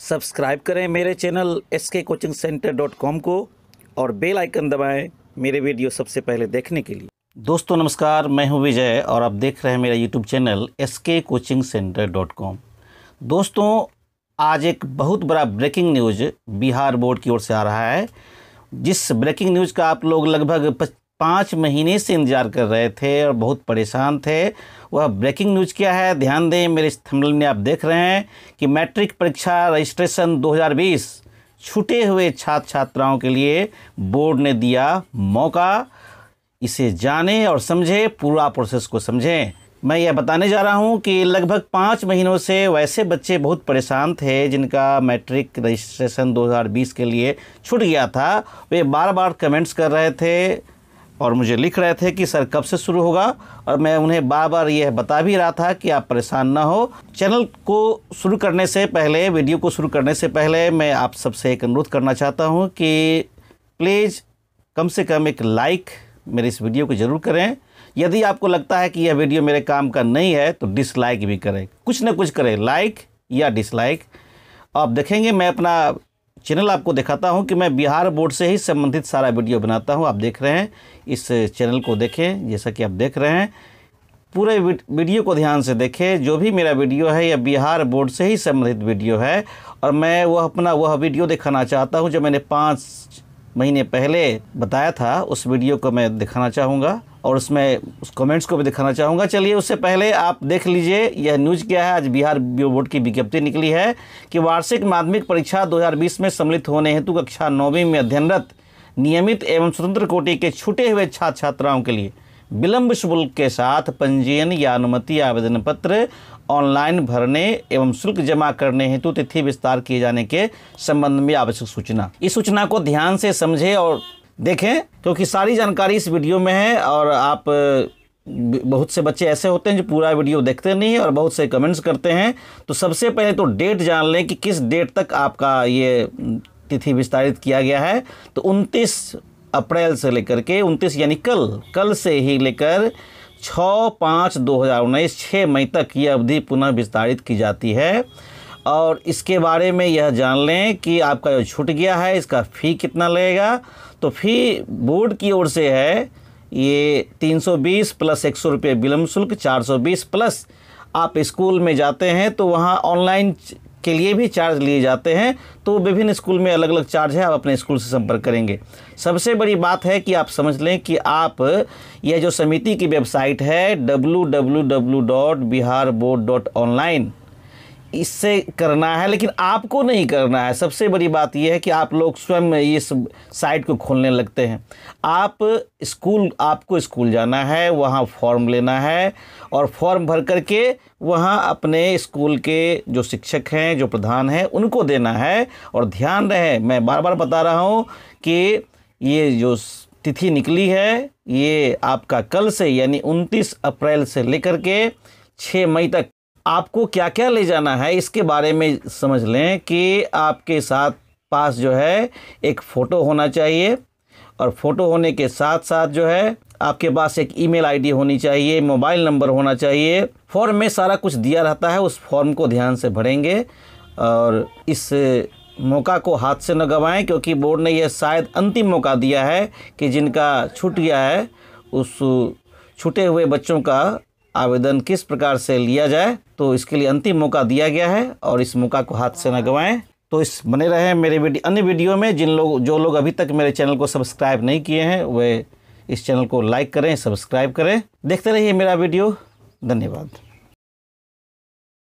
subscribe करें मेरे channel S K coaching centre dot com को और बेल आइकन दबाएं मेरे वीडियो सबसे पहले देखने के लिए दोस्तों नमस्कार मैं हूं विजय और आप देख रहे हैं मेरा YouTube channel S K coaching centre dot com दोस्तों आज एक बहुत बड़ा ब्रेकिंग न्यूज बिहार बोर्ड की ओर से आ रहा है जिस ब्रेकिंग न्यूज़ का आप लोग लगभग पाँच महीने से इंतज़ार कर रहे थे और बहुत परेशान थे वह ब्रेकिंग न्यूज़ क्या है ध्यान दें मेरे इस थमल में आप देख रहे हैं कि मैट्रिक परीक्षा रजिस्ट्रेशन 2020 छूटे हुए छात्र छात्राओं के लिए बोर्ड ने दिया मौका इसे जाने और समझें पूरा प्रोसेस को समझें मैं यह बताने जा रहा हूं कि लगभग पाँच महीनों से वैसे बच्चे बहुत परेशान थे जिनका मैट्रिक रजिस्ट्रेशन 2020 के लिए छूट गया था वे बार बार कमेंट्स कर रहे थे और मुझे लिख रहे थे कि सर कब से शुरू होगा और मैं उन्हें बार बार यह बता भी रहा था कि आप परेशान ना हो चैनल को शुरू करने से पहले वीडियो को शुरू करने से पहले मैं आप सबसे एक अनुरोध करना चाहता हूँ कि प्लीज़ कम से कम एक लाइक मेरे इस वीडियो को ज़रूर करें यदि आपको लगता है कि यह वीडियो मेरे काम का नहीं है तो डिसलाइक भी करें कुछ ना कुछ करें लाइक या डिसलाइक आप देखेंगे मैं अपना चैनल आपको दिखाता हूं कि मैं बिहार बोर्ड से ही संबंधित सारा वीडियो बनाता हूं आप देख रहे हैं इस चैनल को देखें जैसा कि आप देख रहे हैं पूरे वीडियो को ध्यान से देखें जो भी मेरा वीडियो है यह बिहार बोर्ड से ही संबंधित वीडियो है और मैं वह अपना वह वीडियो दिखाना चाहता हूँ जो मैंने पाँच महीने पहले बताया था उस वीडियो को मैं दिखाना चाहूँगा और उसमें उस कमेंट्स को भी दिखाना चाहूँगा चलिए उससे पहले आप देख लीजिए यह न्यूज़ क्या है आज बिहार बोर्ड की विज्ञप्ति निकली है कि वार्षिक माध्यमिक परीक्षा 2020 में सम्मिलित होने हेतु कक्षा नौवीं में अध्ययनरत नियमित एवं स्वतंत्र कोटि के छूटे हुए छात्र छात्राओं के लिए विलम्ब शुल्क के साथ पंजीयन या अनुमति आवेदन पत्र ऑनलाइन भरने एवं शुल्क जमा करने हेतु तिथि विस्तार किए जाने के संबंध में आवश्यक सूचना इस सूचना को ध्यान से समझे और देखें क्योंकि सारी जानकारी इस वीडियो में है और आप बहुत से बच्चे ऐसे होते हैं जो पूरा वीडियो देखते नहीं और बहुत से कमेंट्स करते हैं तो सबसे पहले तो डेट जान लें कि किस डेट तक आपका ये तिथि विस्तारित किया गया है तो 29 अप्रैल से लेकर के 29 यानी कल कल से ही लेकर छः पाँच दो हज़ार उन्नीस छः मई तक ये अवधि पुनः विस्तारित की जाती है और इसके बारे में यह जान लें कि आपका जो छूट गया है इसका फ़ी कितना लगेगा तो फ़ी बोर्ड की ओर से है ये 320 प्लस एक सौ रुपये विलम्ब शुल्क चार प्लस आप स्कूल में जाते हैं तो वहाँ ऑनलाइन के लिए भी चार्ज लिए जाते हैं तो विभिन्न स्कूल में अलग अलग चार्ज है आप अपने स्कूल से संपर्क करेंगे सबसे बड़ी बात है कि आप समझ लें कि आप यह जो समिति की वेबसाइट है W W W dot Bihar board dot online इससे करना है लेकिन आपको नहीं करना है सबसे बड़ी बात यह है कि आप लोग स्वयं इस साइट को खोलने लगते हैं आप स्कूल आपको स्कूल जाना है वहाँ फॉर्म लेना है और फॉर्म भर कर के वहाँ अपने स्कूल के जो शिक्षक हैं जो प्रधान हैं उनको देना है और ध्यान रहे मैं बार बार बता रहा हूँ कि ये जो तिथि निकली है ये आपका कल से यानी 29 अप्रैल से लेकर के 6 मई तक आपको क्या क्या ले जाना है इसके बारे में समझ लें कि आपके साथ पास जो है एक फ़ोटो होना चाहिए और फ़ोटो होने के साथ साथ जो है आपके पास एक ईमेल आईडी होनी चाहिए मोबाइल नंबर होना चाहिए फॉर्म में सारा कुछ दिया रहता है उस फॉर्म को ध्यान से भरेंगे और इस मौका को हाथ से न गंवाएं क्योंकि बोर्ड ने यह शायद अंतिम मौका दिया है कि जिनका छूट गया है उस छूटे हुए बच्चों का आवेदन किस प्रकार से लिया जाए तो इसके लिए अंतिम मौका दिया गया है और इस मौका को हाथ से न गवाएं तो इस बने रहे मेरे वीडियो अन्य वीडियो में जिन लोग जो लोग अभी तक मेरे चैनल को सब्सक्राइब नहीं किए हैं वे इस चैनल को लाइक करें सब्सक्राइब करें देखते रहिए मेरा वीडियो धन्यवाद